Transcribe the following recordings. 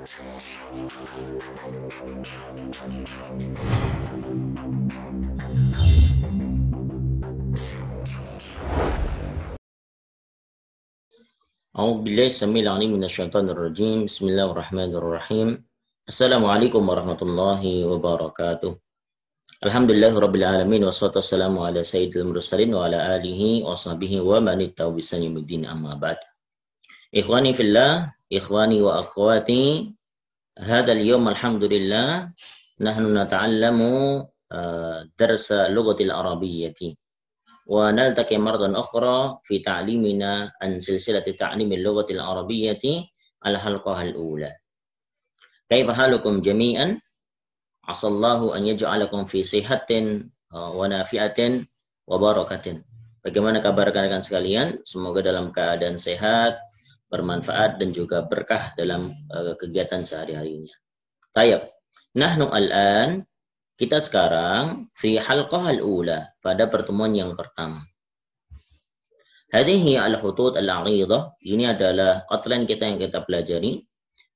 أعوذ بالله السميع العليم من الشيطان الرجيم بسم الله الرحمن الرحيم السلام عليكم ورحمة الله وبركاته الحمد لله رب العالمين والصلاة والسلام على سيد المرسلين وعلى آله وصحبه ومن اتبعوا بسن الدين أما بعد إخواني في الله ikhwani wa akhwati al yawm alhamdulillah nahnu nata'allamu eh, darsa lughatil arabiyyati wa naltaqi mardan ukhra fi ta'limina an silsilati ta'lim al-lughati al-arabiyyati al-halqah al-ula kaifa halukum jami'an asallahu an yaj'alakum fi sihatin eh, wa nafi'atin wa barakatin bagaimana kabar rekan-rekan sekalian semoga dalam keadaan sehat bermanfaat dan juga berkah dalam uh, kegiatan sehari-harinya. Tayyib. Nahnu al-an kita sekarang fi halqah al-ula pada pertemuan yang pertama. Hadhihi al-hutut al-aridah ini adalah outline kita yang kita pelajari.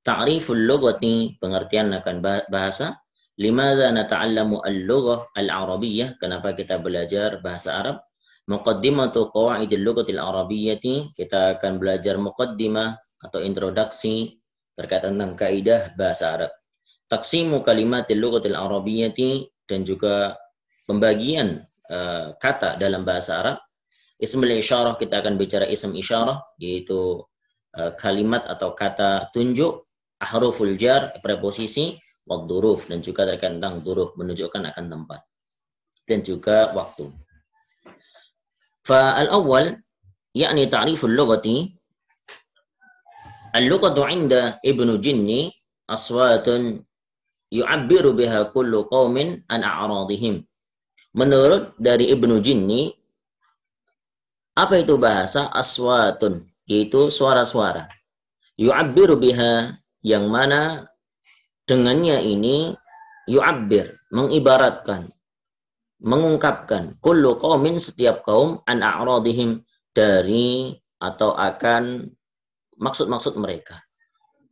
Ta'riful lughati pengertian akan bahasa. Limadha nata'allamu al-lughah al-arabiyyah? Kenapa kita belajar bahasa Arab? Muqaddimatu qawaidil lughatil arabiyyati, kita akan belajar muqaddimah atau introduksi terkait tentang kaidah bahasa Arab. Taksimu kalimatil lughatil arabiyyati dan juga pembagian uh, kata dalam bahasa Arab. Ism Ismul isyarah kita akan bicara ism isyarah yaitu uh, kalimat atau kata tunjuk, ahruful jar preposisi, wa duruf dan juga terkait tentang duruf menunjukkan akan tempat dan juga waktu. فالأول يعني تعريف اللغة اللغة عند ابن جني أصوات يعبر بها كل قوم عن أعراضهم menurut dari Ibnu Jinni apa itu bahasa aswatun yaitu suara-suara yu'abbiru biha yang mana dengannya ini yu'abbir mengibaratkan mengungkapkan kullu qaumin setiap kaum an a'radihim dari atau akan maksud-maksud mereka.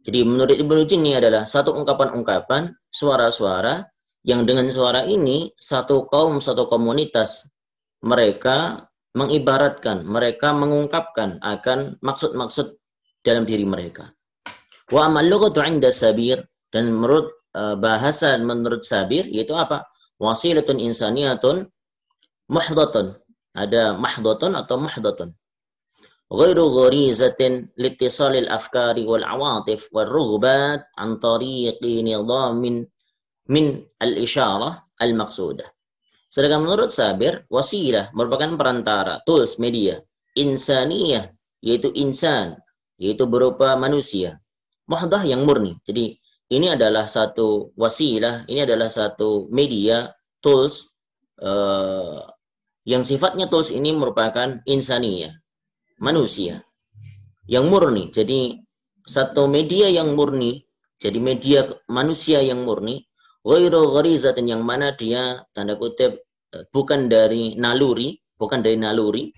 Jadi menurut Ibnu ini adalah satu ungkapan-ungkapan suara-suara yang dengan suara ini satu kaum satu komunitas mereka mengibaratkan, mereka mengungkapkan akan maksud-maksud dalam diri mereka. Wa amal lughatu 'inda Sabir dan menurut eh, bahasa menurut Sabir yaitu apa? wasilatun insaniyatun mahdhatun Ada mahdhatun atau mahdhatun Ghairu gharizatin litisalil afkari wal awatif wal rughbat an tariqi nizamin min al-isyarah al-maqsudah. Sedangkan menurut Sabir, wasilah merupakan perantara, tools, media, insaniyah, yaitu insan, yaitu berupa manusia, mahdah yang murni. Jadi ini adalah satu wasilah, ini adalah satu media tools uh, yang sifatnya tools ini merupakan insania, manusia yang murni. Jadi satu media yang murni, jadi media manusia yang murni, ghairu gharizatin yang mana dia tanda kutip eh, bukan dari naluri, bukan dari naluri,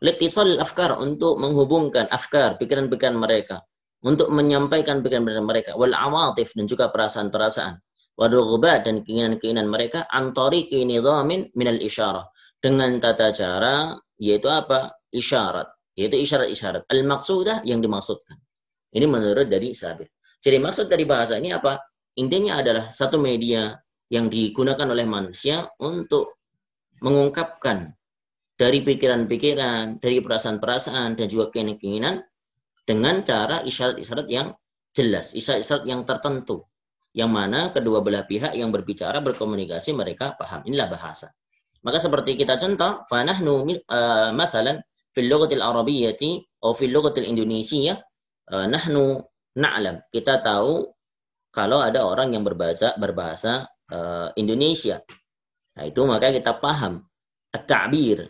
litisal afkar untuk menghubungkan afkar, pikiran-pikiran mereka untuk menyampaikan pikiran-pikiran mereka wal awatif dan juga perasaan-perasaan warugbat dan keinginan-keinginan mereka antori kinidhamin minal isyarah dengan tata cara yaitu apa isyarat yaitu isyarat-isyarat al maksudah yang dimaksudkan ini menurut dari sabir jadi maksud dari bahasa ini apa intinya adalah satu media yang digunakan oleh manusia untuk mengungkapkan dari pikiran-pikiran, dari perasaan-perasaan, dan juga keinginan-keinginan dengan cara isyarat-isyarat yang jelas, isyarat-isyarat yang tertentu, yang mana kedua belah pihak yang berbicara berkomunikasi mereka paham. Inilah bahasa. Maka seperti kita contoh, fanahnu masalan eh, fil lughatil arabiyyati atau fil lughatil indonesia eh, nahnu na'lam. Kita tahu kalau ada orang yang berbaca berbahasa eh, Indonesia. Nah, itu maka kita paham at-ta'bir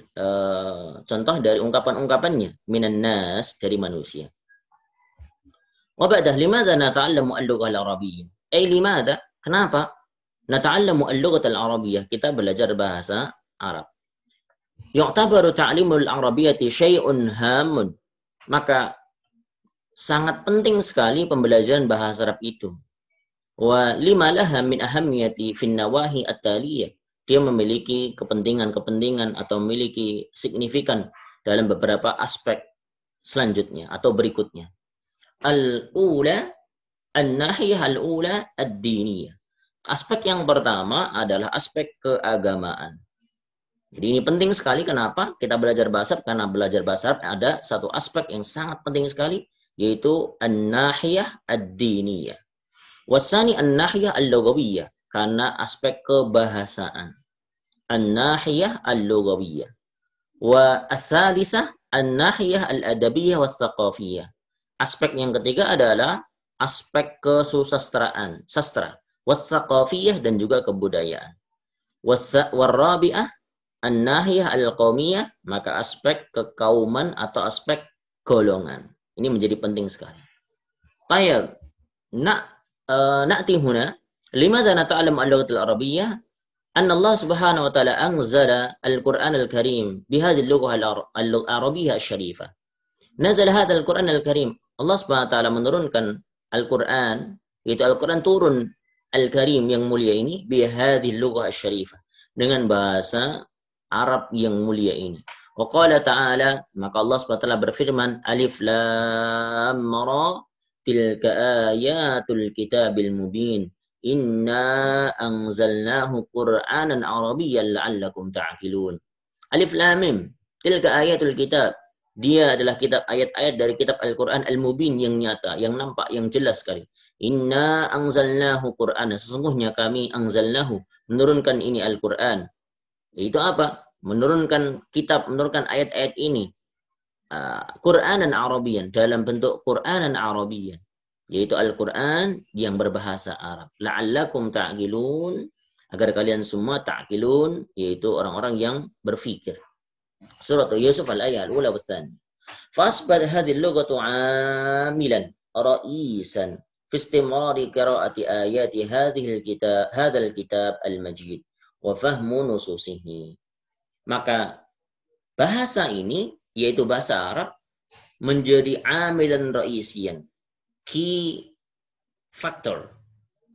contoh dari ungkapan-ungkapannya minan dari manusia. وبعده لماذا نتعلم اللغة العربية أي لماذا kenapa نتعلم اللغة العربية kita belajar bahasa Arab يعتبر تعليم العربية شيء هام maka sangat penting sekali pembelajaran bahasa Arab itu wa lima laha min ahamiyati fin nawahi at-taliyah dia memiliki kepentingan-kepentingan atau memiliki signifikan dalam beberapa aspek selanjutnya atau berikutnya al-ula an-nahiyah al-ula ad-diniyah. Aspek yang pertama adalah aspek keagamaan. Jadi ini penting sekali kenapa kita belajar bahasa karena belajar bahasa ada satu aspek yang sangat penting sekali yaitu an-nahiyah ad-diniyah. Wasani an-nahiyah al-lughawiyah karena aspek kebahasaan. An-nahiyah al-lughawiyah. Wa as-salisah an-nahiyah al-adabiyah wa thaqafiyah Aspek yang ketiga adalah aspek kesusastraan, sastra, wasaqafiyah dan juga kebudayaan. Warrabi'ah an-nahiyah al maka aspek kekauman atau aspek golongan. Ini menjadi penting sekali. Tayyib, nak eh, na'ti huna limadha nata'lam al-lughatil arabiyyah أن الله سبحانه وتعالى أنزل القرآن الكريم بهذه اللغة العربية الشريفة Nazal hadzal Qur'an al-Karim. Allah Subhanahu wa taala menurunkan Al-Qur'an, yaitu Al-Qur'an turun Al-Karim yang mulia ini bi hadhil lughah syarifah dengan bahasa Arab yang mulia ini. Wa qala ta'ala, maka Allah Subhanahu wa taala berfirman alif lam ra tilka ayatul kitabil mubin. Inna anzalnahu Qur'anan Arabiyyan la'allakum ta'qilun. Alif lam mim tilka ayatul kitab dia adalah kitab ayat-ayat dari kitab Al-Quran Al-Mubin yang nyata, yang nampak, yang jelas sekali. Inna angzalnahu Qur'an. Sesungguhnya kami angzalnahu. Menurunkan ini Al-Quran. Itu apa? Menurunkan kitab, menurunkan ayat-ayat ini. Uh, ah, Quran dan Arabian. Dalam bentuk Quran dan Arabian. Yaitu Al-Quran yang berbahasa Arab. La'allakum ta'gilun. Agar kalian semua ta'gilun. Yaitu orang-orang yang berfikir surat Yusuf al-ayah al-ula wa thani. Fasbad hadhil lugatu amilan ra'isan fi istimari kira'ati ayati hadhil kitab, kitab al-majid wa fahmu nususihi. Maka bahasa ini, yaitu bahasa Arab, menjadi amilan ra'isian. Key factor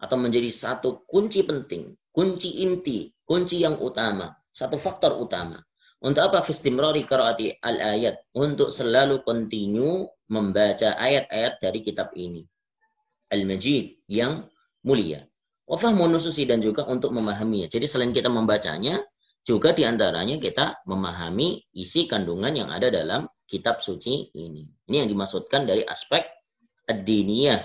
atau menjadi satu kunci penting, kunci inti, kunci yang utama, satu faktor utama untuk apa fistimrori karoati al-ayat? Untuk selalu kontinu membaca ayat-ayat dari kitab ini. Al-Majid yang mulia. Wafah monususi dan juga untuk memahaminya. Jadi selain kita membacanya, juga diantaranya kita memahami isi kandungan yang ada dalam kitab suci ini. Ini yang dimaksudkan dari aspek ad-diniyah.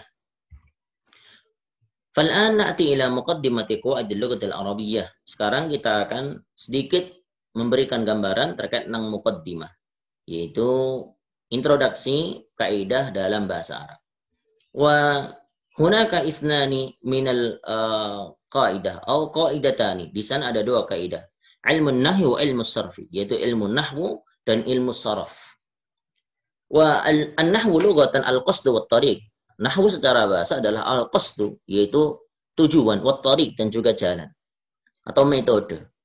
Fal'an na'ti ila muqaddimati qawaid al arabiyyah Sekarang kita akan sedikit memberikan gambaran terkait tentang mukaddimah, yaitu introduksi kaidah dalam bahasa Arab. Wa hunaka isnani minal uh, qaidah atau qaidatani. Di sana ada dua kaidah. Ilmu nahi wa ilmu sarfi, yaitu ilmu nahwu dan ilmu saraf. Wa al nahwu lugatan al-qasdu wat tariq. Nahwu secara bahasa adalah al-qasdu, yaitu tujuan, wat tariq dan juga jalan atau metode.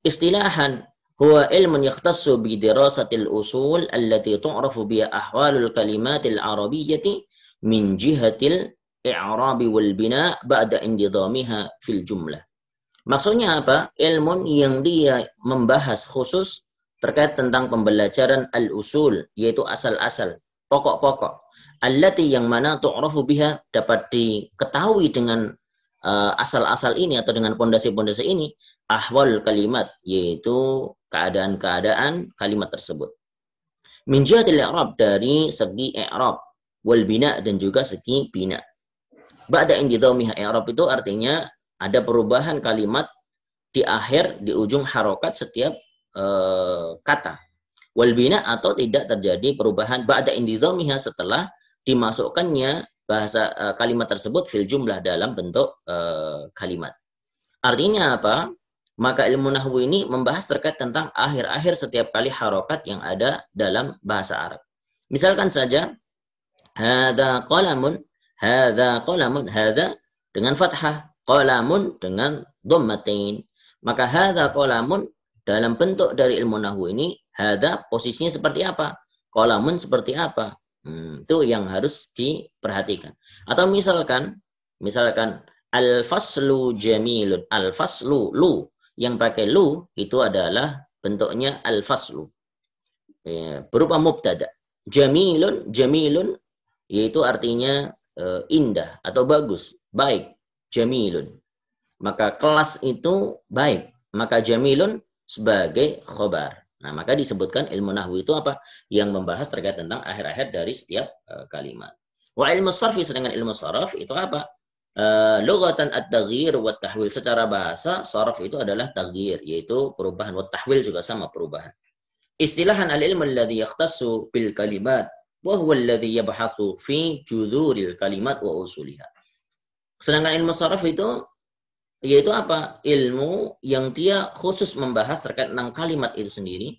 Istilahan huwa ilmun yakhtassu bi dirasatil usul allati tu'rafu bi ahwalul kalimatil arabiyyati min jihatil i'rabi wal bina ba'da indidamiha fil jumlah. Maksudnya apa? Ilmun yang dia membahas khusus terkait tentang pembelajaran al-usul yaitu asal-asal, pokok-pokok. Allati yang mana tu'rafu biha dapat diketahui dengan Eh, asal-asal ini atau dengan pondasi-pondasi ini ahwal kalimat yaitu keadaan-keadaan kalimat tersebut. Min jihatil i'rab dari segi i'rab wal bina dan juga segi bina. Ba'da indidhamiha i'rab itu artinya ada perubahan kalimat di akhir di ujung harokat setiap uh, kata wal bina atau tidak terjadi perubahan ba'da indidhamiha setelah dimasukkannya bahasa uh, kalimat tersebut fil jumlah dalam bentuk uh, kalimat. Artinya apa? Maka ilmu nahwu ini membahas terkait tentang akhir-akhir setiap kali harokat yang ada dalam bahasa Arab. Misalkan saja, hada kolamun hada kolamun hada dengan fathah, kolamun dengan dommatin Maka hada kolamun dalam bentuk dari ilmu nahwu ini, hada posisinya seperti apa? kolamun seperti apa? Hmm, itu yang harus diperhatikan. Atau misalkan, misalkan al-faslu jamilun. Al-faslu, lu. Yang pakai lu itu adalah bentuknya al-faslu. Ya, berupa mubtada. Jamilun, jamilun, yaitu artinya e, indah atau bagus, baik. Jamilun. Maka kelas itu baik. Maka jamilun sebagai khobar. Nah, maka disebutkan ilmu nahwu itu apa? Yang membahas terkait tentang akhir-akhir dari setiap uh, kalimat. Wa ilmu sarfi sedangkan ilmu saraf itu apa? Eh, uh, at taghir wa tahwil secara bahasa saraf itu adalah taghir yaitu perubahan wa tahwil juga sama perubahan. Istilahan al-ilmu alladhi yakhtassu bil kalimat wa huwa alladhi yabhasu fi juduril kalimat wa usuliha. Sedangkan ilmu saraf itu yaitu apa? Ilmu yang dia khusus membahas terkait tentang kalimat itu sendiri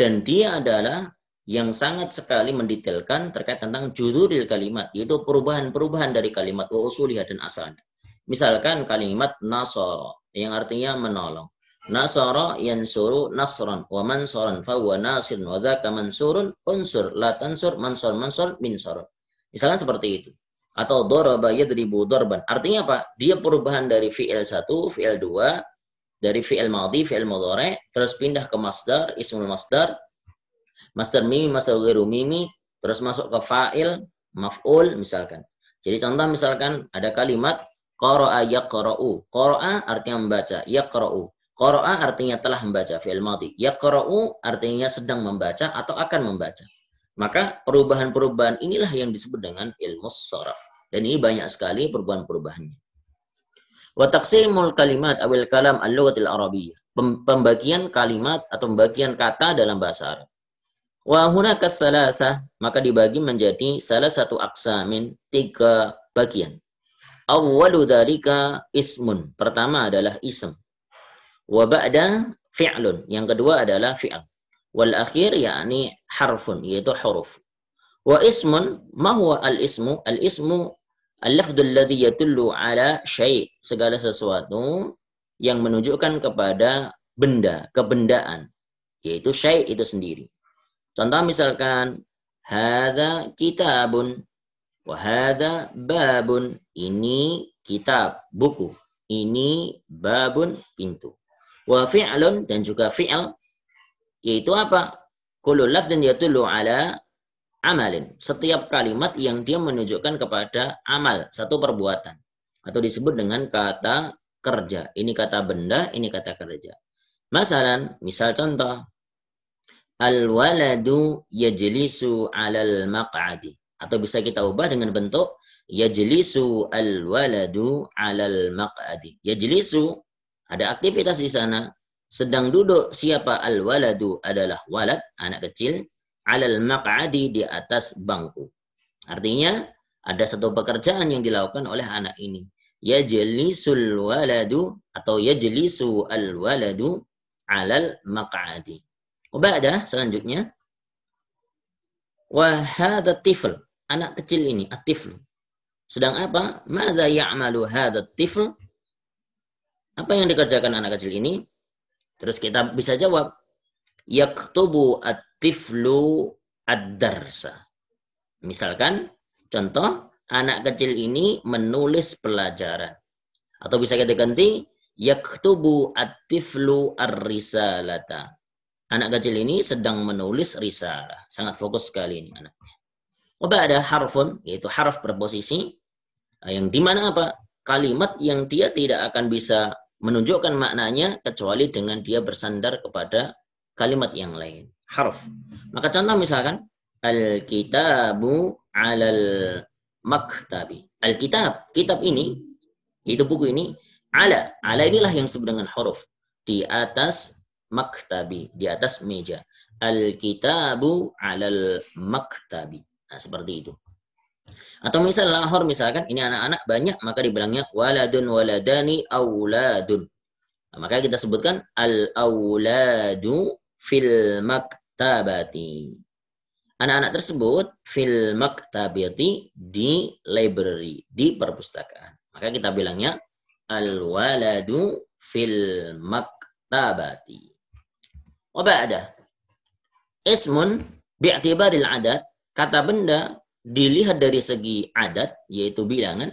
dan dia adalah yang sangat sekali mendetailkan terkait tentang judul kalimat yaitu perubahan-perubahan dari kalimat wa usuliha dan asalnya. Misalkan kalimat nasoro yang artinya menolong. Nasara yansuru nasran wa mansuran fa huwa nasir wa dzaka mansurun unsur la tansur mansur mansur min Misalkan seperti itu atau daraba yadribu dorban Artinya apa? Dia perubahan dari fi'il satu fi'il dua dari fi'il madhi, fi'il mudhari, terus pindah ke master ismul master master mimi, masdar ghairu mimi, terus masuk ke fa'il, maf'ul misalkan. Jadi contoh misalkan ada kalimat qara'a yaqra'u. a artinya membaca, yaqra'u. a artinya telah membaca fi'il koro Yaqra'u artinya sedang membaca atau akan membaca. Maka perubahan-perubahan inilah yang disebut dengan ilmu saraf Dan ini banyak sekali perubahan-perubahannya. Wa taqsimul kalimat awil kalam al-lughatil arabiyyah. Pembagian kalimat atau pembagian kata dalam bahasa Arab. Wa hunaka salasah, maka dibagi menjadi salah satu aksamin, tiga bagian. Awwalu dhalika ismun. Pertama adalah ism. Wa ba'da fi'lun. Yang kedua adalah fi'l wal akhir yakni harfun yaitu huruf wa ismun ma huwa al ismu al ismu al lafdhu alladhi yatullu ala syai segala sesuatu yang menunjukkan kepada benda kebendaan yaitu syai itu sendiri contoh misalkan hadza kitabun wa hadza babun ini kitab buku ini babun pintu wa fi'lun dan juga fi'l yaitu apa? Kullu lafzin yadullu ala amalin. Setiap kalimat yang dia menunjukkan kepada amal, satu perbuatan. Atau disebut dengan kata kerja. Ini kata benda, ini kata kerja. Masalan, misal contoh. Al-waladu yajlisu alal maq'adi. Atau bisa kita ubah dengan bentuk yajlisu al-waladu alal maq'adi. Yajlisu, ada aktivitas di sana sedang duduk siapa al-waladu adalah walad, anak kecil, alal maq'adi di atas bangku. Artinya, ada satu pekerjaan yang dilakukan oleh anak ini. Yajlisul waladu atau yajlisu al-waladu alal maq'adi. Ubadah selanjutnya. hadha tifl. Anak kecil ini, atifl Sedang apa? Mada ya'malu hadha tifl? Apa yang dikerjakan anak kecil ini? Terus kita bisa jawab, yaktubu at-tiflu ad-darsa. Misalkan, contoh, anak kecil ini menulis pelajaran. Atau bisa kita ganti, yaktubu at-tiflu ar-risalata. Anak kecil ini sedang menulis risalah. Sangat fokus sekali ini anaknya. coba ada harfun, yaitu harf berposisi, yang dimana apa? Kalimat yang dia tidak akan bisa menunjukkan maknanya kecuali dengan dia bersandar kepada kalimat yang lain, harf. Maka contoh misalkan alkitabu 'alal maktabi. alkitab kitab ini itu buku ini ala, ala inilah yang disebut dengan huruf di atas maktabi, di atas meja. alkitabu 'alal maktabi. Nah, seperti itu. Atau misal lahor misalkan ini anak-anak banyak maka dibilangnya waladun waladani awladun Nah, maka kita sebutkan al awladu fil maktabati. Anak-anak tersebut fil maktabati di library, di perpustakaan. Maka kita bilangnya al waladu fil maktabati. Wa ba'da ismun bi'tibaril adad kata benda dilihat dari segi adat yaitu bilangan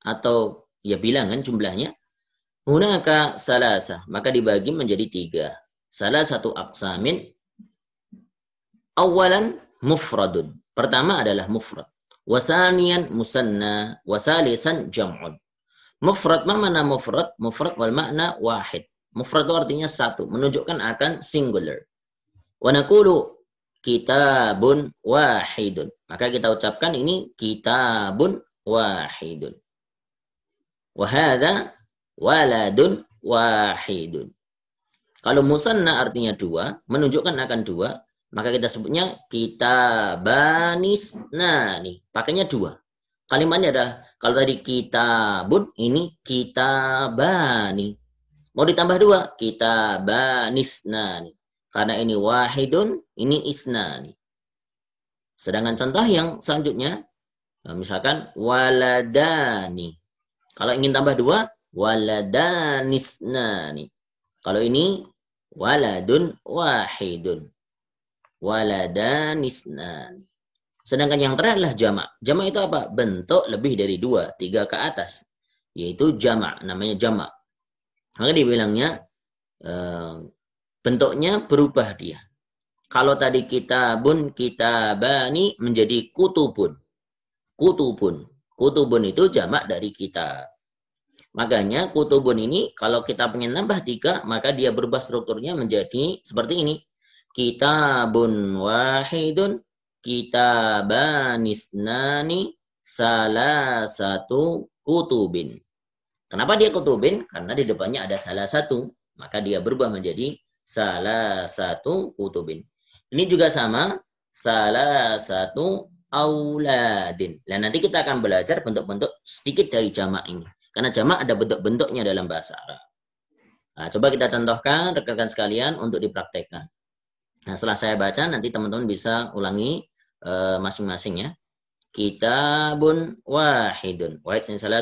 atau ya bilangan jumlahnya hunaka salasa maka dibagi menjadi tiga salah satu aksamin awalan mufradun pertama adalah mufrad wasanian musanna wasalisan jam'un mufrad ma mana mufrad mufrad wal makna wahid mufrad itu artinya satu menunjukkan akan singular wa kitabun wahidun maka kita ucapkan ini kitabun wahidun. Wahada waladun wahidun. Kalau musanna artinya dua, menunjukkan akan dua, maka kita sebutnya kitabanisna nih. Pakainya dua. Kalimatnya adalah kalau tadi kitabun ini kitabani. Mau ditambah dua, kitabanisna nih. Karena ini wahidun, ini isnani. Sedangkan contoh yang selanjutnya, eh, misalkan waladani. Kalau ingin tambah dua, waladanisnani. Kalau ini waladun wahidun. Waladanisnani. Sedangkan yang terakhir adalah jama jama itu apa? Bentuk lebih dari dua, tiga ke atas. Yaitu jama namanya jama Maka dibilangnya eh, bentuknya berubah dia. Kalau tadi kita bun kita bani menjadi kutubun. Kutubun. Kutubun itu jamak dari kita. Makanya kutubun ini kalau kita pengen nambah tiga, maka dia berubah strukturnya menjadi seperti ini. Kita bun wahidun, kita kitabanisnani, salah satu kutubin. Kenapa dia kutubin? Karena di depannya ada salah satu. Maka dia berubah menjadi salah satu kutubin. Ini juga sama salah satu auladin. Nah, nanti kita akan belajar bentuk-bentuk sedikit dari jamak ini. Karena jamak ada bentuk-bentuknya dalam bahasa Arab. Nah, coba kita contohkan rekan-rekan sekalian untuk dipraktekkan. Nah, setelah saya baca nanti teman-teman bisa ulangi eh, masing-masing uh, ya. Kitabun wahidun. Wahid ini salah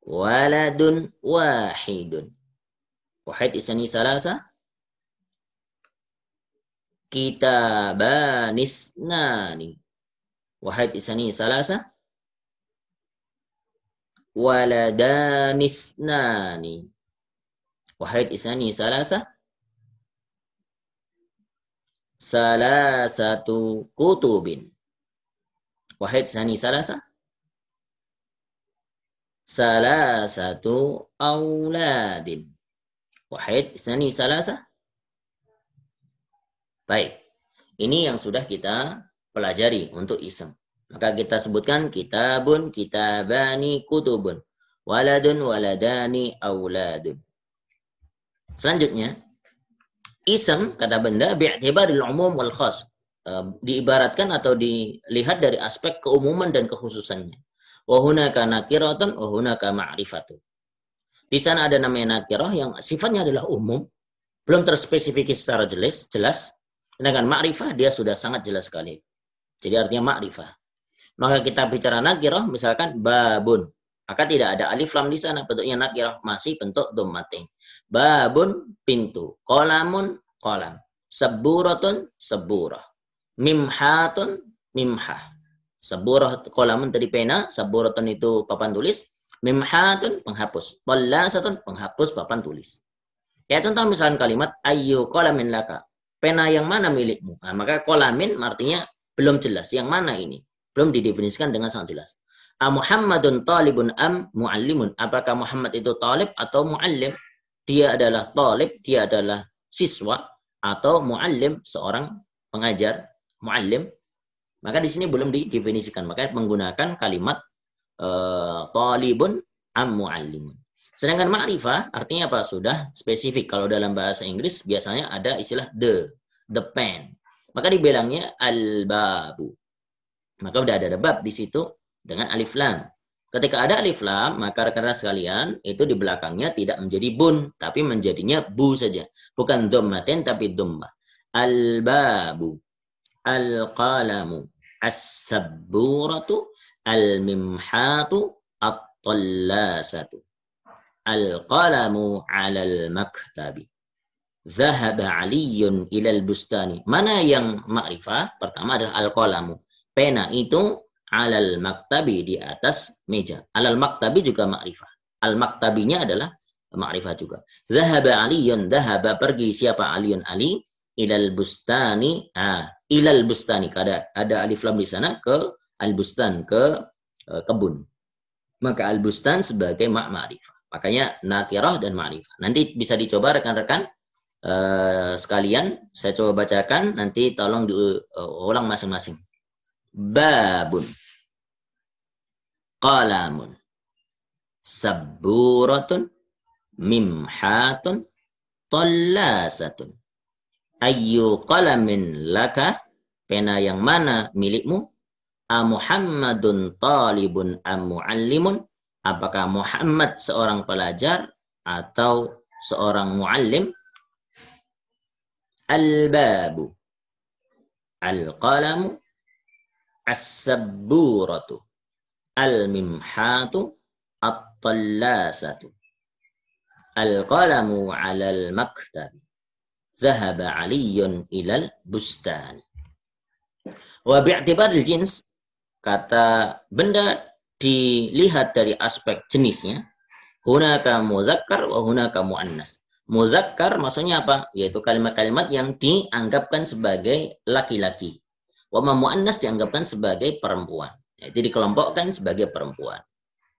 Waladun wahidun. Wahid salah salasa kita kitabanisnani wahai isani salasa waladanisnani wahai isani salasa salah satu kutubin wahid isani salasa salah satu auladin wahid isani salasa Baik, ini yang sudah kita pelajari untuk isem. Maka kita sebutkan kitabun, kitabani, kutubun. Waladun, waladani, awladun. Selanjutnya, isem kata benda, bi'tibaril umum wal khas. E, diibaratkan atau dilihat dari aspek keumuman dan kekhususannya. Wahunaka nakiratun, wahunaka ma'rifatun. Di sana ada namanya nakirah yang sifatnya adalah umum, belum terspesifikasi secara jelas, jelas Sedangkan ma'rifah dia sudah sangat jelas sekali. Jadi artinya ma'rifah. Maka kita bicara nakirah misalkan babun. Maka tidak ada alif lam di sana bentuknya nakirah masih bentuk dommating. Babun pintu, kolamun kolam, seburatun seburah, mimhatun mimhah. Seburah kolamun tadi pena, seburatun itu papan tulis, mimhatun penghapus, ballasatun penghapus papan tulis. Ya contoh misalkan kalimat ayu kolamin laka, pena yang mana milikmu? Nah, maka kolamin artinya belum jelas. Yang mana ini? Belum didefinisikan dengan sangat jelas. A Muhammadun talibun am muallimun. Apakah Muhammad itu talib atau muallim? Dia adalah talib, dia adalah siswa atau muallim seorang pengajar, muallim. Maka di sini belum didefinisikan. Maka menggunakan kalimat uh, talibun am muallimun. Sedangkan ma'rifah artinya apa? Sudah spesifik. Kalau dalam bahasa Inggris biasanya ada istilah the, the pen. Maka dibilangnya al-babu. Maka udah ada bab di situ dengan alif lam. Ketika ada alif lam, maka rekan-rekan sekalian itu di belakangnya tidak menjadi bun, tapi menjadinya bu saja. Bukan dommaten, tapi domba Al-babu, al-qalamu, as-sabburatu, al-mimhatu, at-tallasatu. Al-qalamu 'alal maktabi. Zahaba Aliyun ilal bustani. Mana yang ma'rifah? Pertama adalah al-qalamu. Pena itu alal maktabi di atas meja. Alal maktabi juga ma'rifah. Al maktabinya adalah ma'rifah juga. Zahaba Aliyun, zahaba pergi siapa Aliyun Ali ilal bustani. Ah, ilal bustani. Ada ada alif lam di sana ke al bustan ke eh, kebun. Maka al bustan sebagai mak ma'rifah. Makanya nakiroh dan ma'rifah. Nanti bisa dicoba rekan-rekan eh, sekalian. Saya coba bacakan, nanti tolong diulang eh, masing-masing. Babun. Qalamun. saburatun Mimhatun. Tollasatun. Ayu qalamin laka. Pena yang mana milikmu? a Muhammadun talibun muallimun Apakah Muhammad seorang pelajar atau seorang muallim? Al-babu. al qalam As-sabburatu. Al-mimhatu. At-tallasatu. Al-qalamu ala al-maktabi. Zahaba aliyun ilal bustani. Wa bi'tibar jins, kata benda dilihat dari aspek jenisnya, hunaka muzakkar wa hunaka muannas. Muzakkar maksudnya apa? Yaitu kalimat-kalimat yang dianggapkan sebagai laki-laki. Wa -laki. muannas dianggapkan sebagai perempuan. Jadi ya, dikelompokkan sebagai perempuan.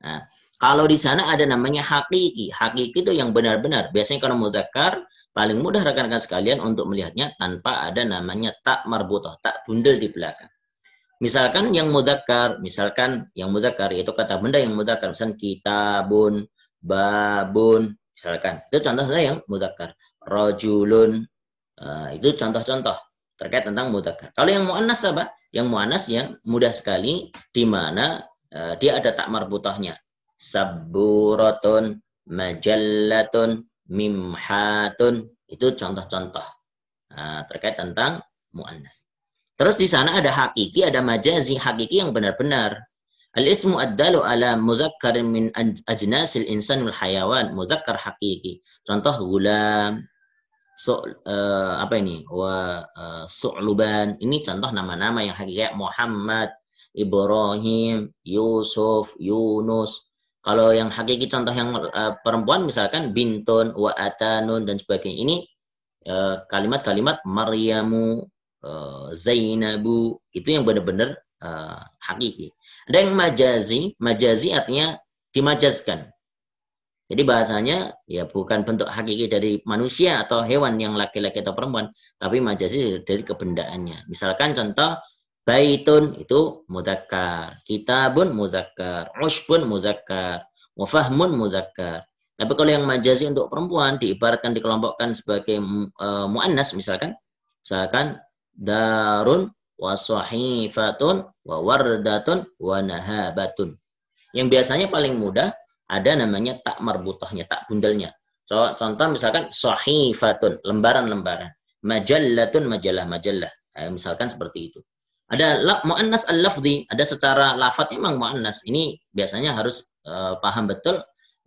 Nah, kalau di sana ada namanya hakiki. Hakiki itu yang benar-benar. Biasanya kalau muzakkar paling mudah rekan-rekan sekalian untuk melihatnya tanpa ada namanya tak marbutoh, tak bundel di belakang. Misalkan yang mudakar, misalkan yang mudakar yaitu kata benda yang mudakar, misalkan kitabun, babun, misalkan. Itu contoh saya yang mudakar. Rojulun, uh, itu contoh-contoh terkait tentang mudakar. Kalau yang mu'anas apa? Yang mu'anas yang mudah sekali di mana uh, dia ada tak marbutahnya. Saburatun, majallatun, mimhatun. Itu contoh-contoh uh, terkait tentang mu'anas. Terus di sana ada hakiki, ada majazi. Hakiki yang benar-benar. Al-ismu ad-dalu ala muzakkar min ajnasil insanul hayawan. muzakkar hakiki. Contoh gulam. So, uh, eh, apa ini? Wa uh, su'luban. Ini contoh nama-nama yang hakiki. Muhammad, Ibrahim, Yusuf, Yunus. Kalau yang hakiki contoh yang uh, perempuan misalkan bintun, wa'atanun, dan sebagainya. Ini kalimat-kalimat uh, Maryamu, Eh, Zainabu itu yang benar-benar uh, hakiki. Ada yang majazi, majazi artinya dimajaskan. Jadi bahasanya ya bukan bentuk hakiki dari manusia atau hewan yang laki-laki atau perempuan, tapi majazi dari kebendaannya. Misalkan contoh baitun itu mudakar, kitabun mudakar, usbun mudakar, mufahmun mudakar. Tapi kalau yang majazi untuk perempuan diibaratkan dikelompokkan sebagai uh, muannas misalkan, misalkan darun wa sahifatun wa wardatun wa nahabatun. Yang biasanya paling mudah ada namanya tak marbutahnya, tak bundelnya. contoh misalkan sahifatun, lembaran-lembaran. Majallatun, majalah-majalah. Eh, ya, misalkan seperti itu. Ada mu'annas al-lafzi, ada secara lafat emang mu'annas. Ini biasanya harus uh, paham betul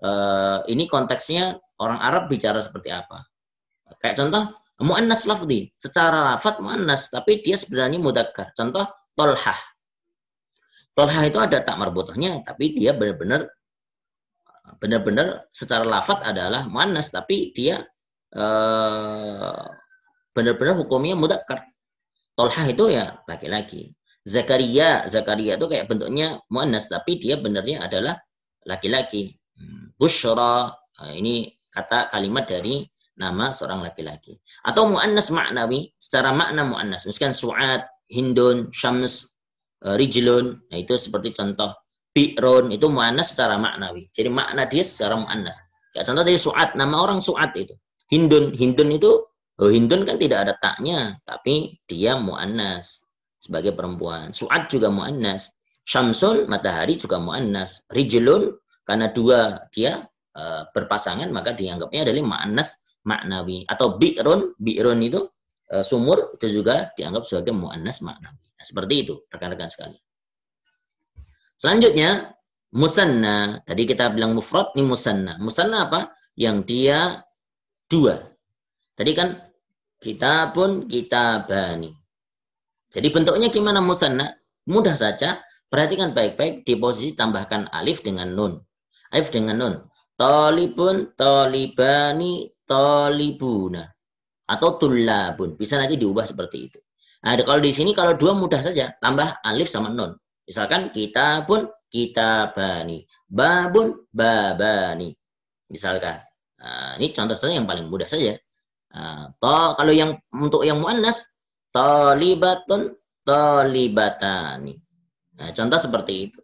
uh, ini konteksnya orang Arab bicara seperti apa. Kayak contoh, Mu'annas lafzi. Secara lafat mu'annas, tapi dia sebenarnya mudakar. Contoh, tolhah. Tolhah itu ada tak marbutahnya. tapi dia benar-benar benar-benar secara lafat adalah mu'annas, tapi dia eh, benar-benar hukumnya mudakar. Tolhah itu ya laki-laki. Zakaria, Zakaria itu kayak bentuknya mu'annas, tapi dia benarnya adalah laki-laki. Hmm. Bushra, nah ini kata kalimat dari nama seorang laki-laki. Atau mu'annas maknawi, secara makna mu'annas. Misalkan su'ad, hindun, syams, eh, rijlun. Nah, itu seperti contoh. Bi'run, itu mu'annas secara maknawi. Jadi makna dia secara mu'annas. Ya, contoh dari su'ad, nama orang su'ad itu. Hindun, hindun itu, oh, hindun kan tidak ada taknya, tapi dia mu'annas sebagai perempuan. Su'ad juga mu'annas. Syamsun, matahari juga mu'annas. Rijlun, karena dua dia eh, berpasangan maka dianggapnya adalah ma'anas maknawi atau bi'run bi'run itu e, sumur itu juga dianggap sebagai muannas maknawi. Nah, seperti itu rekan-rekan sekali. Selanjutnya musanna. Tadi kita bilang mufrad ini musanna. Musanna apa? Yang dia dua. Tadi kan kita pun kita bani. Jadi bentuknya gimana musanna? Mudah saja. Perhatikan baik-baik di posisi tambahkan alif dengan nun. Alif dengan nun. Tolibun, tolibani, tolibuna atau tulabun. Bisa nanti diubah seperti itu. Nah, kalau di sini kalau dua mudah saja, tambah alif sama non. Misalkan kita pun kita bani, babun babani. Misalkan. Nah, ini contoh saja yang paling mudah saja. Nah, to, kalau yang untuk yang muannas tolibatun tolibatani Nah, contoh seperti itu.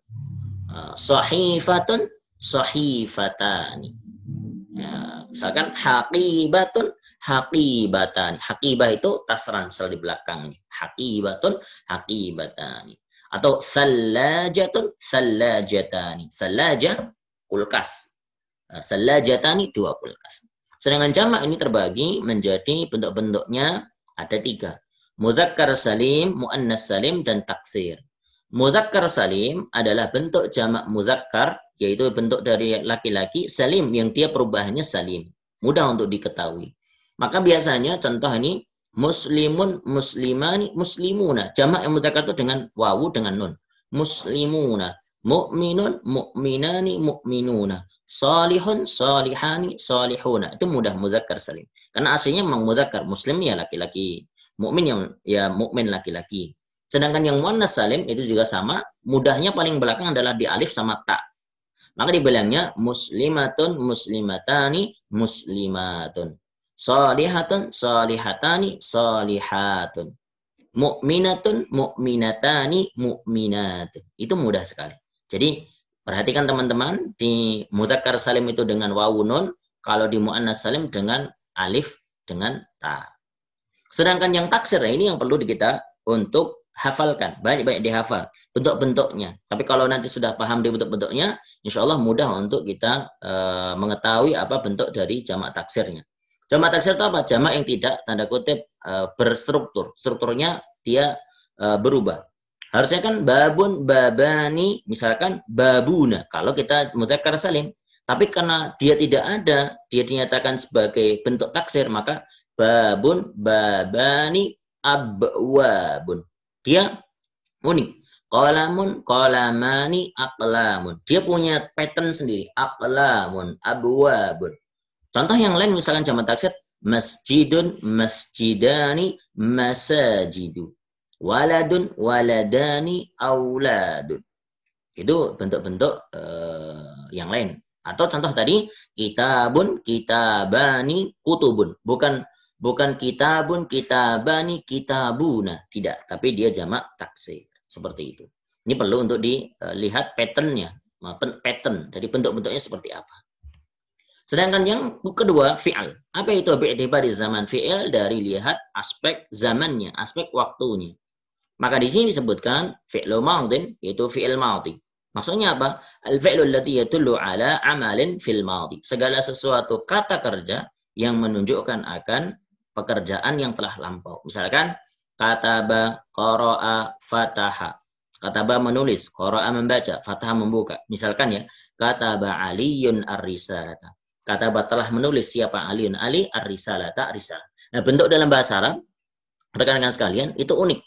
Nah, sohifatun sohifatani Ya, misalkan haqibatun haqibatan. Haqibah itu tas ransel di belakang. Haqibatun haqibatan. Atau thallajatun thallajatani. Thallaja kulkas. Nah, thallajatani dua kulkas. Sedangkan jamak ini terbagi menjadi bentuk-bentuknya ada tiga. Muzakkar salim, muannas salim, dan taksir. Muzakkar salim adalah bentuk jamak muzakkar, yaitu bentuk dari laki-laki, salim yang dia perubahannya salim. Mudah untuk diketahui. Maka biasanya contoh ini muslimun, muslimani, muslimuna. Jamak yang itu dengan wawu dengan nun. Muslimuna, mu'minun, mu'minani, mu'minuna. Salihun, salihani, salihuna. Itu mudah muzakkar salim. Karena aslinya memang muzakkar muslim ya laki-laki, mukmin yang ya mukmin laki-laki. Sedangkan yang muannas salim itu juga sama, mudahnya paling belakang adalah di alif sama ta. Maka dibilangnya muslimatun, muslimatani, muslimatun. Salihatun, salihatani, salihatun. Mu'minatun, mu'minatani, mu'minatun. Itu mudah sekali. Jadi perhatikan teman-teman di mudzakkar salim itu dengan nun, kalau di muannas salim dengan alif dengan ta. Sedangkan yang taksir nah, ini yang perlu kita untuk hafalkan, banyak-banyak dihafal bentuk-bentuknya. Tapi kalau nanti sudah paham di bentuk-bentuknya, insya Allah mudah untuk kita e, mengetahui apa bentuk dari jamak taksirnya. Jamak taksir itu apa? Jamak yang tidak tanda kutip e, berstruktur, strukturnya dia e, berubah. Harusnya kan babun babani, misalkan babuna. Kalau kita mudzakkar salim, tapi karena dia tidak ada, dia dinyatakan sebagai bentuk taksir, maka babun babani abwabun dia unik. Kolamun, kolamani, aklamun. Dia punya pattern sendiri. Aklamun, abwabun. Contoh yang lain misalkan jamak taksir masjidun, masjidani, masajidu. Waladun, waladani, auladun. Itu bentuk-bentuk uh, yang lain. Atau contoh tadi kitabun, kitabani, kutubun. Bukan Bukan kitabun, kitabani, kitabuna. Tidak, tapi dia jamak taksi Seperti itu. Ini perlu untuk dilihat patternnya. Pattern dari bentuk-bentuknya seperti apa. Sedangkan yang kedua, fi'al. Apa itu di zaman fi'al? Dari lihat aspek zamannya, aspek waktunya. Maka di sini disebutkan fi'lu maudin, yaitu fi'il maudi. Maksudnya apa? Al-fi'lu allati yatullu ala amalin fil maudi. Segala sesuatu kata kerja yang menunjukkan akan pekerjaan yang telah lampau. Misalkan kataba koroa fataha. Kataba menulis, koroa membaca, fataha membuka. Misalkan ya, kataba aliyun ar-risalata. Kataba telah menulis siapa aliyun ali ar-risalata Nah, bentuk dalam bahasa Arab rekan-rekan sekalian itu unik.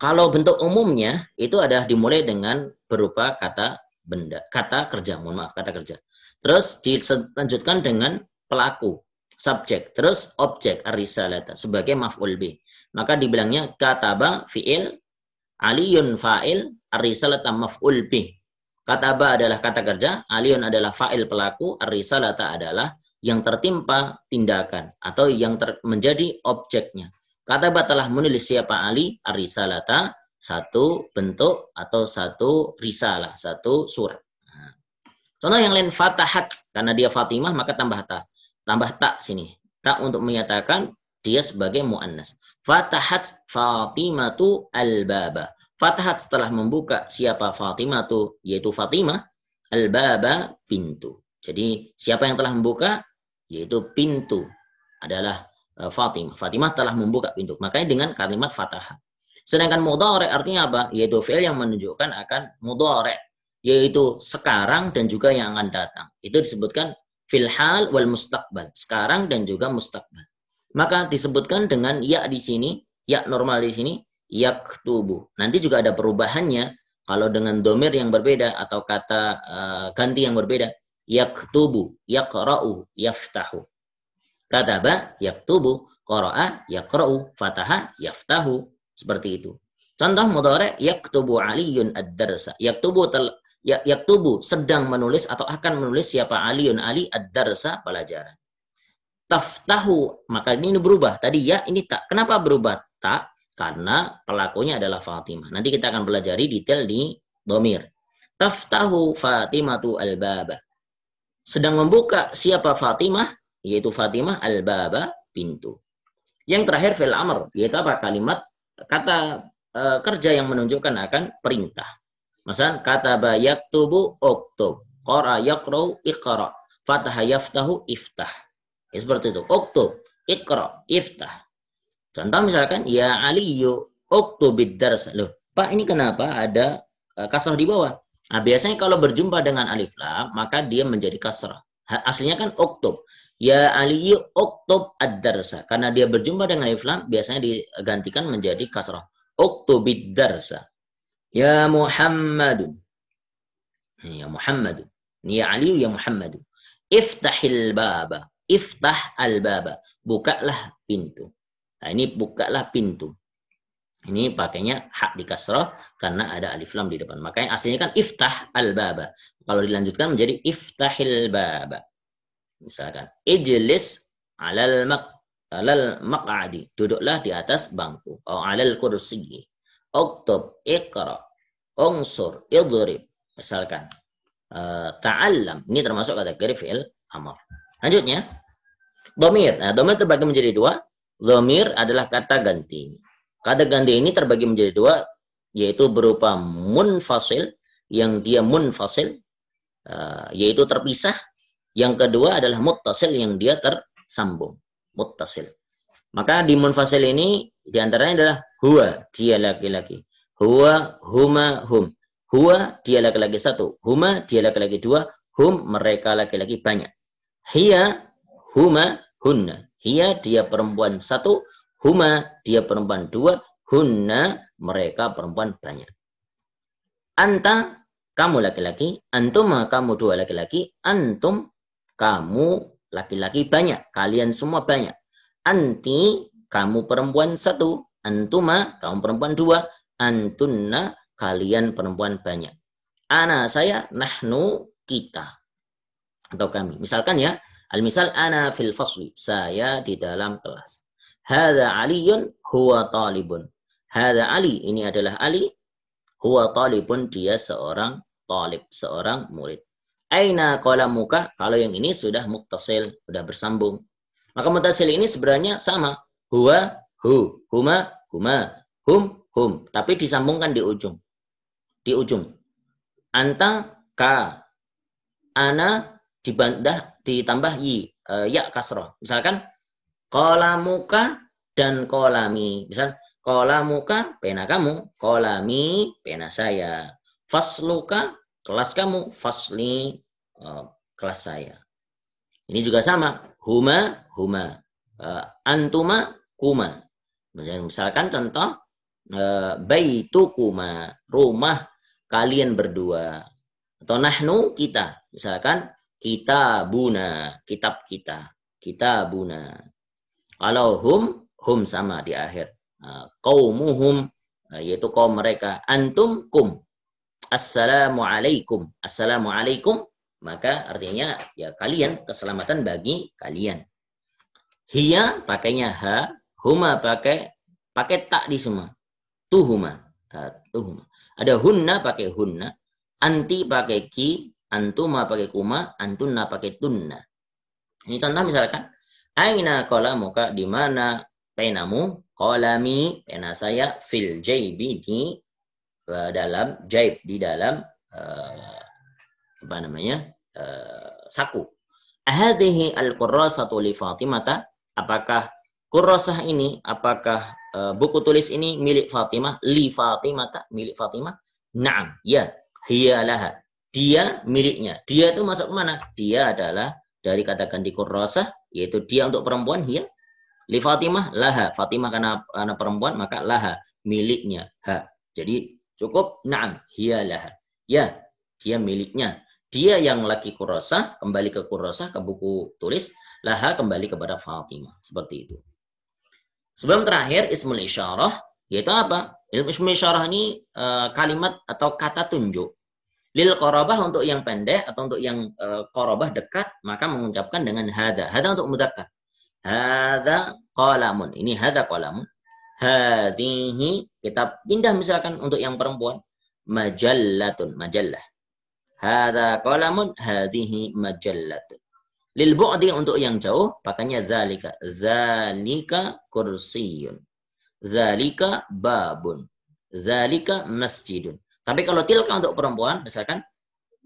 Kalau bentuk umumnya itu ada dimulai dengan berupa kata benda, kata kerja, mohon maaf, kata kerja. Terus dilanjutkan dengan pelaku, subjek, terus objek arisalata sebagai maf'ul bih. Maka dibilangnya kataba fi'il, aliyun fa'il, arisalata maf'ul bih. Kataba adalah kata kerja, aliyun adalah fa'il pelaku, arisalata adalah yang tertimpa tindakan atau yang ter menjadi objeknya. Kataba telah menulis siapa Ali arisalata satu bentuk atau satu risalah, satu surat. Nah. Contoh yang lain fatahat karena dia Fatimah maka tambah ta tambah tak sini. Tak untuk menyatakan dia sebagai muannas. Fatahat Fatimatu al-baba. Fatahat setelah membuka siapa Fatimatu, yaitu Fatimah, al-baba pintu. Jadi siapa yang telah membuka, yaitu pintu adalah eh, Fatimah. Fatimah telah membuka pintu. Makanya dengan kalimat fatah. Sedangkan mudhari artinya apa? Yaitu fi'il yang menunjukkan akan mudhari, yaitu sekarang dan juga yang akan datang. Itu disebutkan filhal wal mustaqbal. Sekarang dan juga mustaqbal. Maka disebutkan dengan ya di sini, ya normal di sini, tubuh. Nanti juga ada perubahannya kalau dengan domir yang berbeda atau kata uh, ganti yang berbeda. tubuh, Yaktubu, yakra'u, yaftahu. Kataba, yaktubu, qara'a, yakra'u, fataha, yaftahu. Seperti itu. Contoh mudhari, yaktubu aliyun ad-darsa. Yaktubu tel, Ya tubuh sedang menulis atau akan menulis siapa Aliun Ali ad-darsa pelajaran. Taftahu maka ini berubah. Tadi ya ini tak. Kenapa berubah tak? Karena pelakunya adalah Fatimah. Nanti kita akan pelajari detail di domir. Taftahu Fatimatu al-baba. Sedang membuka siapa Fatimah? Yaitu Fatimah al-baba pintu. Yang terakhir fil amr yaitu apa? Kalimat kata uh, kerja yang menunjukkan akan perintah kata kataba yaktubu oktub. Qara yakro iqra. Fataha yaftahu iftah. Ya, seperti itu. Oktub. iqra, iftah. Contoh misalkan ya Aliyu oktubid dars. Loh, Pak ini kenapa ada eh, kasrah di bawah? Nah, biasanya kalau berjumpa dengan alif lam, maka dia menjadi kasrah. Aslinya kan oktub. Ya Aliyu oktub ad-darsa. Karena dia berjumpa dengan alif lam, biasanya digantikan menjadi kasrah. Oktubid darsa. Ya Muhammadu, Ya Muhammadu, Ya Ali, ya Muhammad. Iftahil baba. Iftah al baba. Bukalah pintu. Nah, ini bukalah pintu. Ini pakainya hak di kasrah karena ada alif lam di depan. Makanya aslinya kan iftah al-baba. Kalau dilanjutkan menjadi iftahil baba. Misalkan ijlis alal mak alal maq'adi. Duduklah di atas bangku. Atau oh, alal kursi oktob ikra, Unsur, Idrib. Misalkan. Uh, Ta'allam. Ini termasuk kata fi'il amar. Lanjutnya. Domir. Nah, domir terbagi menjadi dua. Domir adalah kata ganti. Kata ganti ini terbagi menjadi dua, yaitu berupa munfasil, yang dia munfasil, uh, yaitu terpisah. Yang kedua adalah muttasil, yang dia tersambung. Muttasil. Maka di munfasil ini diantaranya adalah Huwa, dia laki-laki. Huwa, huma, hum. Huwa, dia laki-laki satu. Huma, dia laki-laki dua. Hum, mereka laki-laki banyak. Hia huma, hunna. Hia dia perempuan satu. Huma, dia perempuan dua. Hunna, mereka perempuan banyak. Anta, kamu laki-laki. antum kamu dua laki-laki. Antum, kamu laki-laki banyak. Kalian semua banyak. Anti, kamu perempuan satu. Antuma, kaum perempuan dua. Antunna, kalian perempuan banyak. Ana, saya. Nahnu, kita. Atau kami. Misalkan ya, al-misal ana fil faswi. Saya di dalam kelas. Hada aliun huwa talibun. Hada ali, ini adalah ali. Huwa talibun, dia seorang talib, seorang murid. Aina muka kalau yang ini sudah muktasil, sudah bersambung. Maka mutasil ini sebenarnya sama. Huwa hu, huma, huma, hum, hum. Tapi disambungkan di ujung. Di ujung. Anta, ka. Ana, dibandah, ditambah yi. e, ya kasroh. Misalkan, kolamuka dan kolami. Misal, kolamuka, pena kamu. Kolami, pena saya. Fasluka, kelas kamu. Fasli, e, kelas saya. Ini juga sama. Huma, huma. E, antuma, kuma. Misalkan contoh eh, baitukuma rumah kalian berdua atau nahnu kita misalkan kita buna kitab kita kita buna kalau hum hum sama di akhir kaumuhum eh, eh, yaitu kaum mereka antum kum assalamualaikum assalamualaikum maka artinya ya kalian keselamatan bagi kalian hia pakainya ha Huma pakai pakai tak di semua. Tuhuma. Ah, tuhuma. Ada hunna pakai hunna. Anti pakai ki. Antuma pakai kuma. antuna pakai tunna. Ini contoh misalkan. Aina muka di mana penamu? Kolami pena saya fil jaybi di uh, dalam jaib di dalam uh, apa namanya uh, saku. Hadhihi al satu li Fatimata. Apakah Kurrosah ini, apakah e, buku tulis ini milik Fatimah? Li Fatimah tak? Milik Fatimah? Naam, ya. Hiya laha. Dia miliknya. Dia itu masuk ke mana? Dia adalah dari kata ganti kurrosah, yaitu dia untuk perempuan, hiya. Li Fatimah, laha. Fatimah karena, karena perempuan, maka laha. Miliknya, ha. Jadi cukup, naam, hiya laha. Ya, dia miliknya. Dia yang laki kurrosah, kembali ke kurrosah, ke buku tulis, laha kembali kepada Fatimah. Seperti itu. Sebelum terakhir ismul isyarah yaitu apa? Ismul isyarah ini e, kalimat atau kata tunjuk. Lil korobah untuk yang pendek atau untuk yang e, eh, korobah dekat maka mengucapkan dengan hada. Hada untuk mudzakkar. Hada kolamun. Ini hada kolamun. Hadihi kita pindah misalkan untuk yang perempuan majallatun majallah. Hada kolamun hadihi majallatun. Lil bu'di untuk yang jauh, makanya zalika. Zalika kursiyun. Zalika babun. Zalika masjidun. Tapi kalau tilka untuk perempuan, misalkan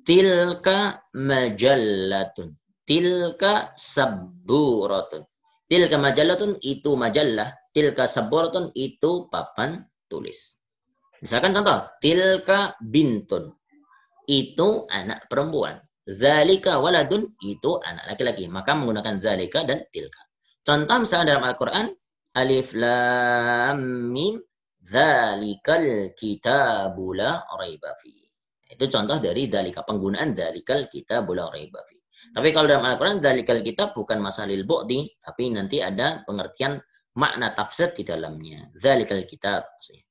tilka majallatun. Tilka sabburatun. Tilka majallatun itu majallah. Tilka sabburatun itu papan tulis. Misalkan contoh, tilka bintun. Itu anak perempuan. Zalika waladun itu anak laki-laki. Maka menggunakan zalika dan tilka. Contoh misalnya dalam Al-Quran. Alif lam mim zalikal kitabula raibafi. Itu contoh dari zalika penggunaan dalikal kitabula raibafi. Tapi kalau dalam Al-Quran dalikal kitab bukan masalah lil tapi nanti ada pengertian makna tafsir di dalamnya. Zalikal kitab maksudnya.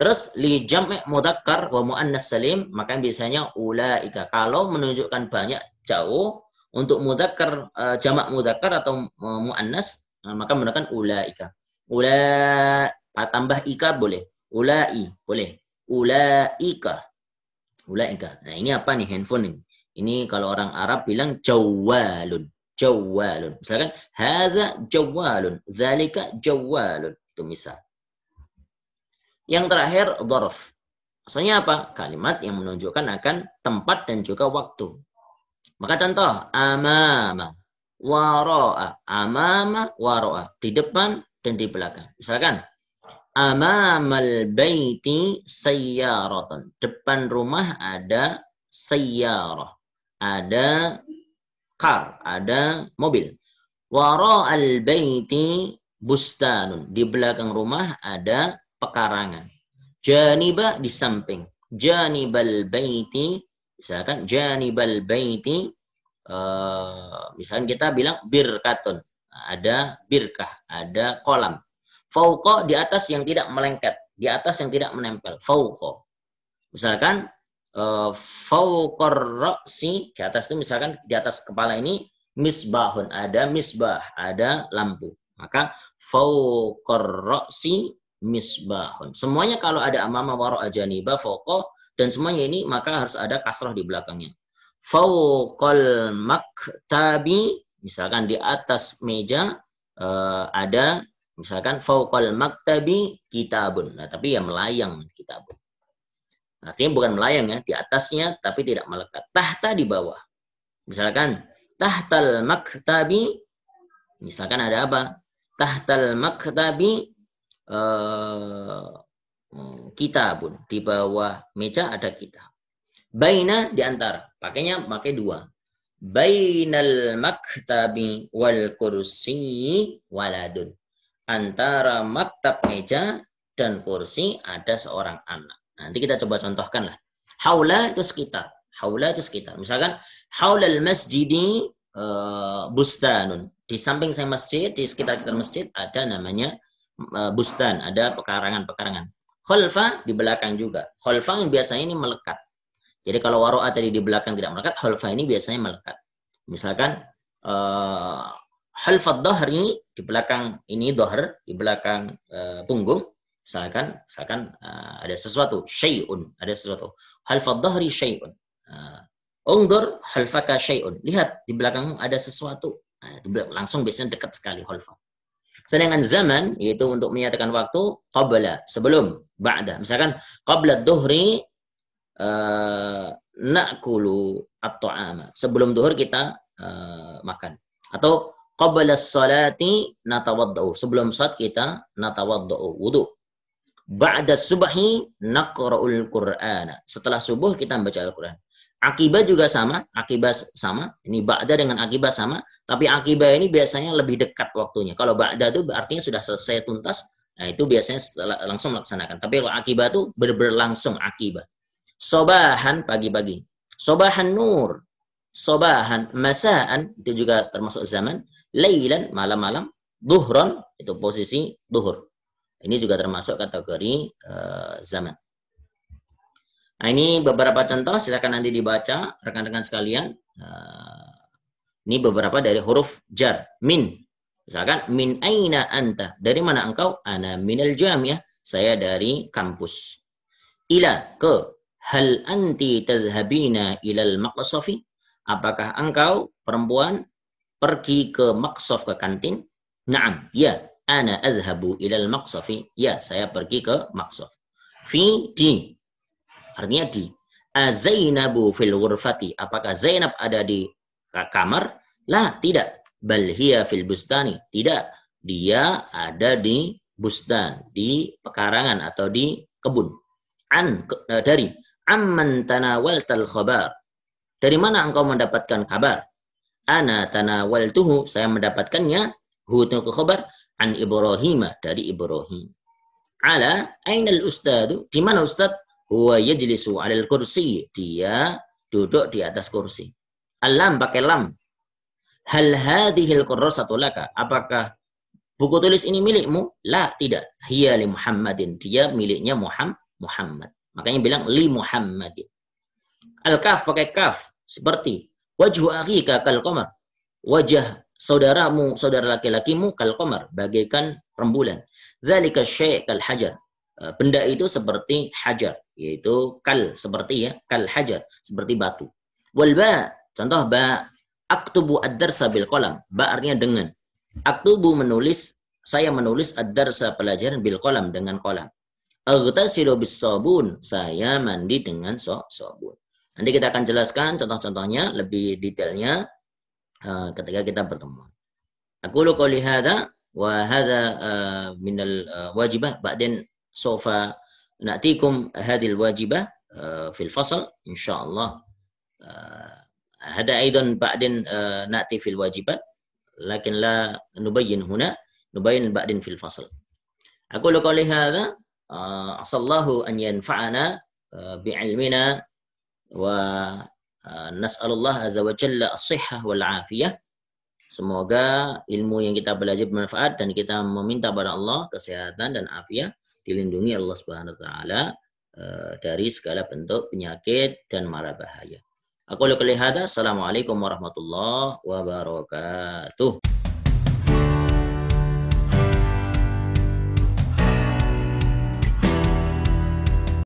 Terus li jam' mudzakkar wa muannas salim, maka biasanya ulaika. Kalau menunjukkan banyak jauh untuk mudzakkar e, jamak mudzakkar atau muannas, e, maka menggunakan ulaika. Ula tambah ika boleh. Ulai boleh. Ulaika. Ulaika. Nah, ini apa nih handphone ini? Ini kalau orang Arab bilang jawalun. Jawalun. Misalkan haza jawalun, Zalika jawalun. Itu misal. Yang terakhir, dorf Maksudnya apa? Kalimat yang menunjukkan akan tempat dan juga waktu. Maka contoh, amama, waro'a. Amama, waro'a. Di depan dan di belakang. Misalkan, amamal baiti sayyaratan. Depan rumah ada sayyarah. Ada car, ada mobil. Waro'al baiti bustanun. Di belakang rumah ada pekarangan. Janiba di samping. Janibal baiti misalkan janibal baiti uh, misalkan kita bilang birkatun ada birkah ada kolam Fauqo di atas yang tidak melengket di atas yang tidak menempel Fauqo. misalkan uh, fauqar di atas itu misalkan di atas kepala ini misbahun ada misbah ada lampu maka fauqar misbahun. Semuanya kalau ada amama waro ajaniba fokoh dan semuanya ini maka harus ada kasroh di belakangnya. fawqal maktabi misalkan di atas meja eh, ada misalkan fawqal maktabi kitabun. Nah, tapi ya melayang kitabun. Artinya bukan melayang ya, di atasnya tapi tidak melekat. Tahta di bawah. Misalkan tahtal maktabi misalkan ada apa? Tahtal maktabi Eh, hmm, kita pun di bawah meja ada kita. Baina di antara, pakainya pakai dua. Bainal maktabi wal kursi waladun. Antara maktab meja dan kursi ada seorang anak. Nanti kita coba contohkan lah. Haula itu sekitar. Haula itu sekitar. Misalkan haulal masjidi uh, bustanun. Di samping saya masjid, di sekitar kita masjid ada namanya Eh, bustan, ada pekarangan-pekarangan. Kholfa di belakang juga. Kholfa yang biasanya ini melekat. Jadi kalau waro'a tadi di belakang tidak melekat, kholfa ini biasanya melekat. Misalkan uh, eh, halfat ini di belakang ini dhahr, di belakang uh, punggung, misalkan misalkan uh, ada sesuatu, syai'un, ada sesuatu. Halfat dohri syai'un. Uh, Ungdur halfaka syai'un. Lihat, di belakang ada sesuatu. Nah, langsung biasanya dekat sekali halfa. Sedangkan zaman yaitu untuk menyatakan waktu qabla, sebelum, ba'da. Misalkan qabla dhuhri uh, nakulu at-ta'ama. Sebelum duhur kita uh, makan. Atau qabla salati natawaddu. Sebelum salat kita natawaddu, wudu. Ba'da subahi naqra'ul Qur'ana. Setelah subuh kita membaca Al-Qur'an. Akibat juga sama, akibat sama. Ini ba'da dengan akibat sama, tapi akibat ini biasanya lebih dekat waktunya. Kalau ba'da itu artinya sudah selesai tuntas, nah itu biasanya langsung melaksanakan. Tapi kalau akibat itu berlangsung akibat. Sobahan pagi-pagi. Sobahan nur. Sobahan masaan itu juga termasuk zaman. Lailan malam-malam. Duhron itu posisi duhur. Ini juga termasuk kategori uh, zaman. Nah, ini beberapa contoh, silakan nanti dibaca rekan-rekan sekalian. Eh, ini beberapa dari huruf jar, min. Misalkan, min aina anta. Dari mana engkau? Ana jam ya Saya dari kampus. Ila ke. Hal anti tadhabina ilal maqsafi. Apakah engkau, perempuan, pergi ke maqsaf, ke kantin? Naam, ya. Ana azhabu ilal maqsafi. Ya, saya pergi ke maqsaf. Fi di Artinya di Zainabu fil ghurfati. Apakah Zainab ada di kamar? lah tidak. Bal hiya fil bustani. Tidak. Dia ada di bustan, di pekarangan atau di kebun. An e, dari amman tal khabar. Dari mana engkau mendapatkan kabar? Ana tanawal tuhu. saya mendapatkannya hutun ke khabar an Ibrahim dari Ibrahim. Ala ainal ustadu? Di mana ustad? Huwa yajlisu alal kursi. Dia duduk di atas kursi. Alam pakai lam. Hal hadhil satu laka. Apakah buku tulis ini milikmu? La, tidak. Hiya li Muhammadin. Dia miliknya Muhammad. Muhammad. Makanya bilang li Muhammadin. Al-kaf pakai kaf. Seperti. Wajhu akhika kal qamar. Wajah saudaramu, saudara laki-lakimu kal qamar. Bagaikan rembulan. Zalika syai' kal hajar. Eh, benda itu seperti hajar yaitu kal seperti ya kal hajar seperti batu wal ba contoh ba aktubu ad-darsa bil qalam ba artinya dengan aktubu menulis saya menulis ad-darsa pelajaran bil qalam dengan kolam. aghtasilu bis sabun saya mandi dengan so sabun nanti kita akan jelaskan contoh-contohnya lebih detailnya uh, ketika kita bertemu aku lu qouli hadza wa hadza uh, eh, minal uh, wajibah ba'din سوف نأتيكم هذه الواجبة في الفصل إن شاء الله هذا أيضا بعدين نأتي في الواجبات لكن لا نبين هنا نبين بعدين في الفصل أقول قولي هذا عسى الله أن ينفعنا بعلمنا ونسأل الله عز وجل الصحة والعافية Semoga ilmu yang kita belajar bermanfaat dan kita meminta pada Allah kesehatan dan afiat dilindungi Allah Subhanahu wa taala eh, dari segala bentuk penyakit dan mara bahaya. Aku lakukan hada. Assalamualaikum warahmatullahi wabarakatuh.